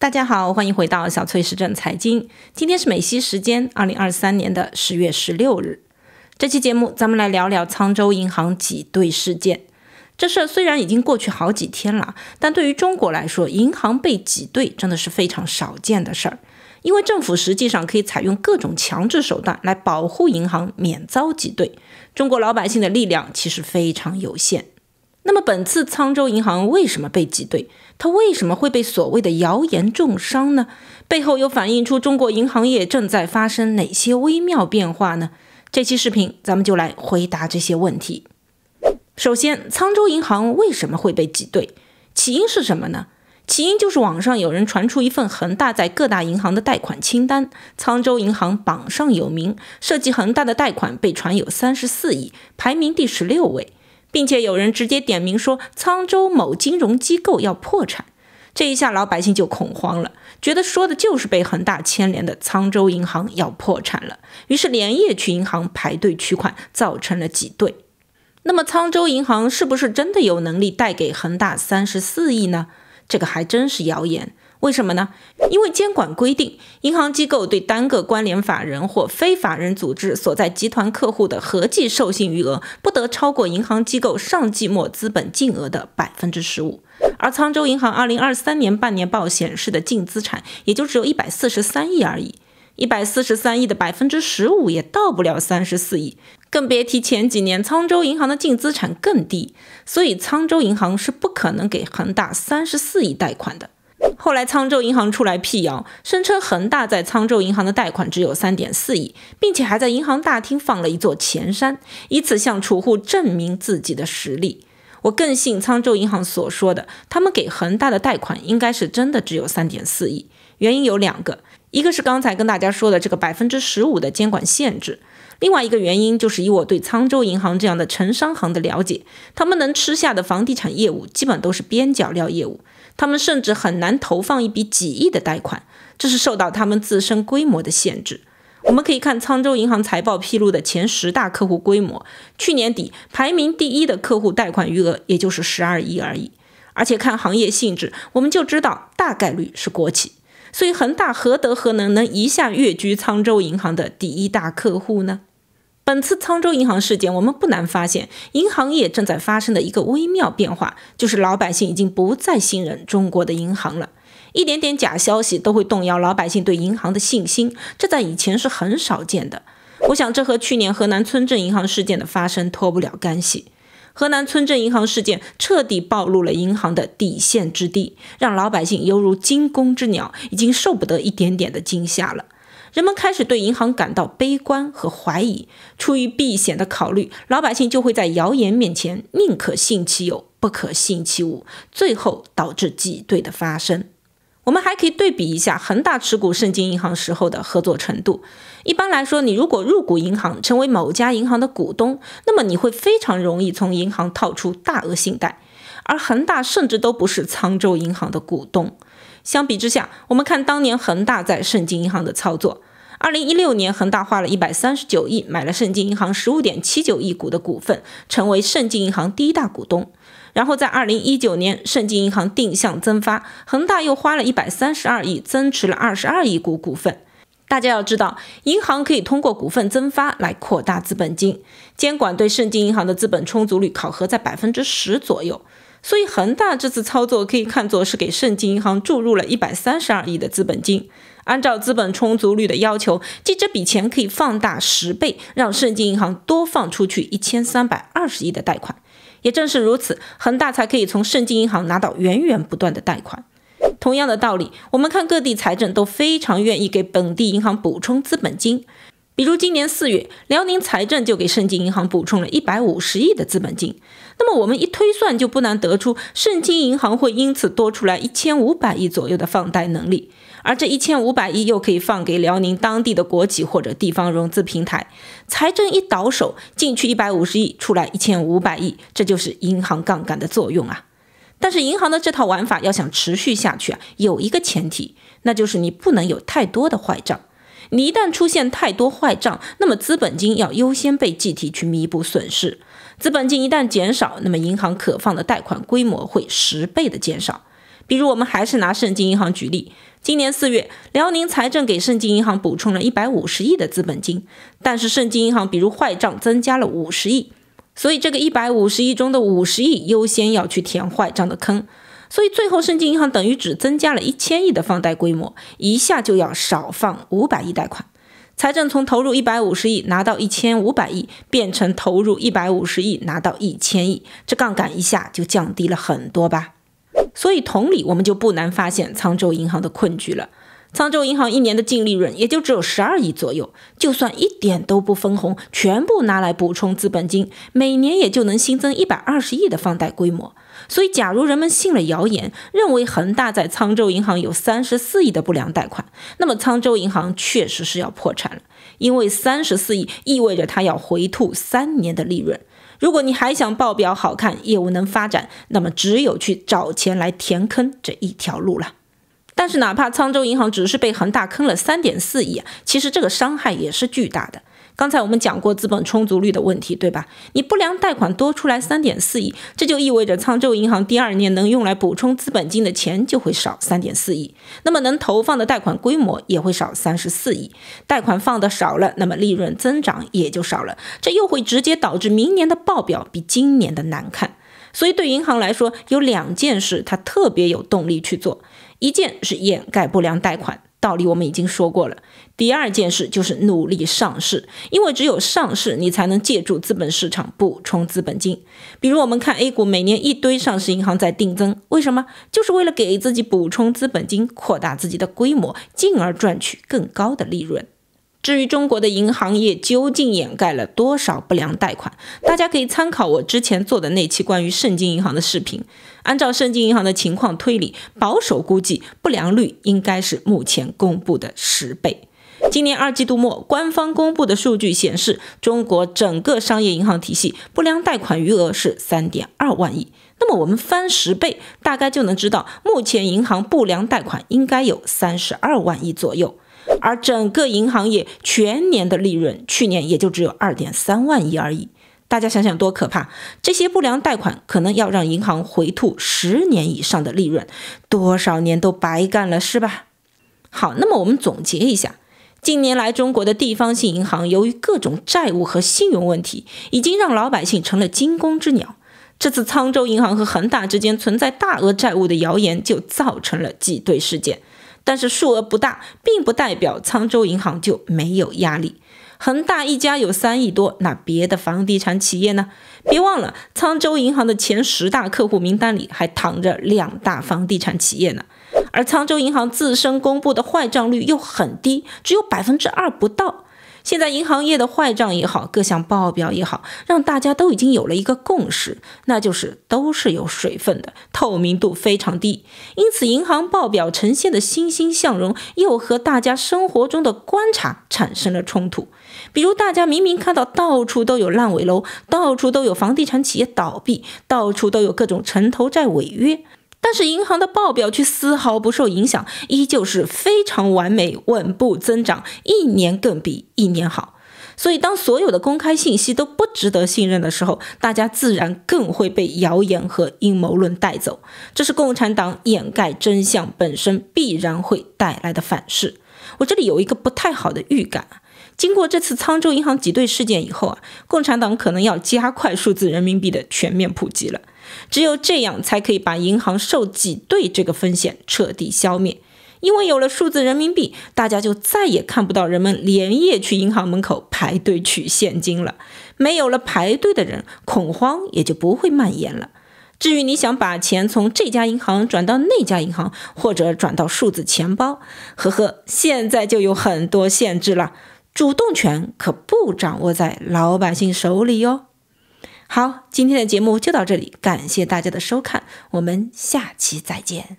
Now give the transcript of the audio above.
大家好，欢迎回到小翠时政财经。今天是美西时间二零二三年的十月十六日。这期节目，咱们来聊聊沧州银行挤兑事件。这事儿虽然已经过去好几天了，但对于中国来说，银行被挤兑真的是非常少见的事儿。因为政府实际上可以采用各种强制手段来保护银行免遭挤兑，中国老百姓的力量其实非常有限。那么，本次沧州银行为什么被挤兑？它为什么会被所谓的谣言重伤呢？背后又反映出中国银行业正在发生哪些微妙变化呢？这期视频咱们就来回答这些问题。首先，沧州银行为什么会被挤兑？起因是什么呢？起因就是网上有人传出一份恒大在各大银行的贷款清单，沧州银行榜上有名，涉及恒大的贷款被传有三十四亿，排名第十六位。并且有人直接点名说沧州某金融机构要破产，这一下老百姓就恐慌了，觉得说的就是被恒大牵连的沧州银行要破产了，于是连夜去银行排队取款，造成了挤兑。那么沧州银行是不是真的有能力贷给恒大三十四亿呢？这个还真是谣言。为什么呢？因为监管规定，银行机构对单个关联法人或非法人组织所在集团客户的合计授信余额不得超过银行机构上季末资本净额的百分之十五。而沧州银行二零二三年半年报显示的净资产也就只有一百四十三亿而已，一百四十三亿的百分之十五也到不了三十四亿，更别提前几年沧州银行的净资产更低，所以沧州银行是不可能给恒大三十四亿贷款的。后来，沧州银行出来辟谣，声称恒大在沧州银行的贷款只有三点四亿，并且还在银行大厅放了一座钱山，以此向储户证明自己的实力。我更信沧州银行所说的，他们给恒大的贷款应该是真的只有三点四亿。原因有两个，一个是刚才跟大家说的这个百分之十五的监管限制，另外一个原因就是以我对沧州银行这样的城商行的了解，他们能吃下的房地产业务基本都是边角料业务。他们甚至很难投放一笔几亿的贷款，这是受到他们自身规模的限制。我们可以看沧州银行财报披露的前十大客户规模，去年底排名第一的客户贷款余额也就是十二亿而已。而且看行业性质，我们就知道大概率是国企。所以恒大何德何能能一下跃居沧州银行的第一大客户呢？本次沧州银行事件，我们不难发现，银行业正在发生的一个微妙变化，就是老百姓已经不再信任中国的银行了。一点点假消息都会动摇老百姓对银行的信心，这在以前是很少见的。我想，这和去年河南村镇银行事件的发生脱不了干系。河南村镇银行事件彻底暴露了银行的底线之地，让老百姓犹如惊弓之鸟，已经受不得一点点的惊吓了。人们开始对银行感到悲观和怀疑，出于避险的考虑，老百姓就会在谣言面前宁可信其有，不可信其无，最后导致挤兑的发生。我们还可以对比一下恒大持股盛京银行时候的合作程度。一般来说，你如果入股银行，成为某家银行的股东，那么你会非常容易从银行套出大额信贷，而恒大甚至都不是沧州银行的股东。相比之下，我们看当年恒大在盛京银行的操作。二零一六年，恒大花了一百三十九亿买了盛京银行十五点七九亿股的股份，成为盛京银行第一大股东。然后在二零一九年，盛京银行定向增发，恒大又花了一百三十二亿增持了二十二亿股股份。大家要知道，银行可以通过股份增发来扩大资本金。监管对盛京银行的资本充足率考核在百分之十左右。所以恒大这次操作可以看作是给盛京银行注入了一百三十二亿的资本金。按照资本充足率的要求，即这笔钱可以放大十倍，让盛京银行多放出去一千三百二十亿的贷款。也正是如此，恒大才可以从盛京银行拿到源源不断的贷款。同样的道理，我们看各地财政都非常愿意给本地银行补充资本金。比如今年四月，辽宁财政就给盛京银行补充了一百五十亿的资本金。那么我们一推算，就不难得出盛京银行会因此多出来一千五百亿左右的放贷能力，而这一千五百亿又可以放给辽宁当地的国企或者地方融资平台。财政一倒手，进去一百五十亿，出来一千五百亿，这就是银行杠杆的作用啊。但是银行的这套玩法要想持续下去啊，有一个前提，那就是你不能有太多的坏账。你一旦出现太多坏账，那么资本金要优先被计提去弥补损失。资本金一旦减少，那么银行可放的贷款规模会十倍的减少。比如，我们还是拿盛京银行举例，今年四月，辽宁财政给盛京银行补充了一百五十亿的资本金，但是盛京银行比如坏账增加了五十亿，所以这个一百五十亿中的五十亿优先要去填坏账的坑。所以最后，盛京银行等于只增加了一千亿的放贷规模，一下就要少放五百亿贷款。财政从投入一百五十亿拿到一千五百亿，变成投入一百五十亿拿到一千亿，这杠杆一下就降低了很多吧。所以同理，我们就不难发现沧州银行的困局了。沧州银行一年的净利润也就只有十二亿左右，就算一点都不分红，全部拿来补充资本金，每年也就能新增一百二十亿的放贷规模。所以，假如人们信了谣言，认为恒大在沧州银行有三十四亿的不良贷款，那么沧州银行确实是要破产了，因为三十四亿意味着它要回吐三年的利润。如果你还想报表好看、业务能发展，那么只有去找钱来填坑这一条路了。但是，哪怕沧州银行只是被恒大坑了三点四亿，其实这个伤害也是巨大的。刚才我们讲过资本充足率的问题，对吧？你不良贷款多出来三点四亿，这就意味着沧州银行第二年能用来补充资本金的钱就会少三点四亿，那么能投放的贷款规模也会少三十四亿。贷款放的少了，那么利润增长也就少了，这又会直接导致明年的报表比今年的难看。所以，对银行来说，有两件事它特别有动力去做。一件是掩盖不良贷款，道理我们已经说过了。第二件事就是努力上市，因为只有上市，你才能借助资本市场补充资本金。比如我们看 A 股，每年一堆上市银行在定增，为什么？就是为了给自己补充资本金，扩大自己的规模，进而赚取更高的利润。至于中国的银行业究竟掩盖了多少不良贷款，大家可以参考我之前做的那期关于盛京银行的视频。按照盛京银行的情况推理，保守估计不良率应该是目前公布的十倍。今年二季度末，官方公布的数据显示，中国整个商业银行体系不良贷款余额是三点二万亿。那么我们翻十倍，大概就能知道，目前银行不良贷款应该有三十二万亿左右。而整个银行业全年的利润，去年也就只有二点三万亿而已。大家想想多可怕！这些不良贷款可能要让银行回吐十年以上的利润，多少年都白干了，是吧？好，那么我们总结一下：近年来，中国的地方性银行由于各种债务和信用问题，已经让老百姓成了惊弓之鸟。这次沧州银行和恒大之间存在大额债务的谣言，就造成了挤兑事件。但是数额不大，并不代表沧州银行就没有压力。恒大一家有三亿多，那别的房地产企业呢？别忘了，沧州银行的前十大客户名单里还躺着两大房地产企业呢。而沧州银行自身公布的坏账率又很低，只有百分之二不到。现在银行业的坏账也好，各项报表也好，让大家都已经有了一个共识，那就是都是有水分的，透明度非常低。因此，银行报表呈现的欣欣向荣，又和大家生活中的观察产生了冲突。比如，大家明明看到到处都有烂尾楼，到处都有房地产企业倒闭，到处都有各种城投债违约。但是银行的报表却丝毫不受影响，依旧是非常完美、稳步增长，一年更比一年好。所以，当所有的公开信息都不值得信任的时候，大家自然更会被谣言和阴谋论带走。这是共产党掩盖真相本身必然会带来的反噬。我这里有一个不太好的预感：经过这次沧州银行挤兑事件以后啊，共产党可能要加快数字人民币的全面普及了。只有这样，才可以把银行受挤兑这个风险彻底消灭。因为有了数字人民币，大家就再也看不到人们连夜去银行门口排队取现金了。没有了排队的人，恐慌也就不会蔓延了。至于你想把钱从这家银行转到那家银行，或者转到数字钱包，呵呵，现在就有很多限制了。主动权可不掌握在老百姓手里哟。好，今天的节目就到这里，感谢大家的收看，我们下期再见。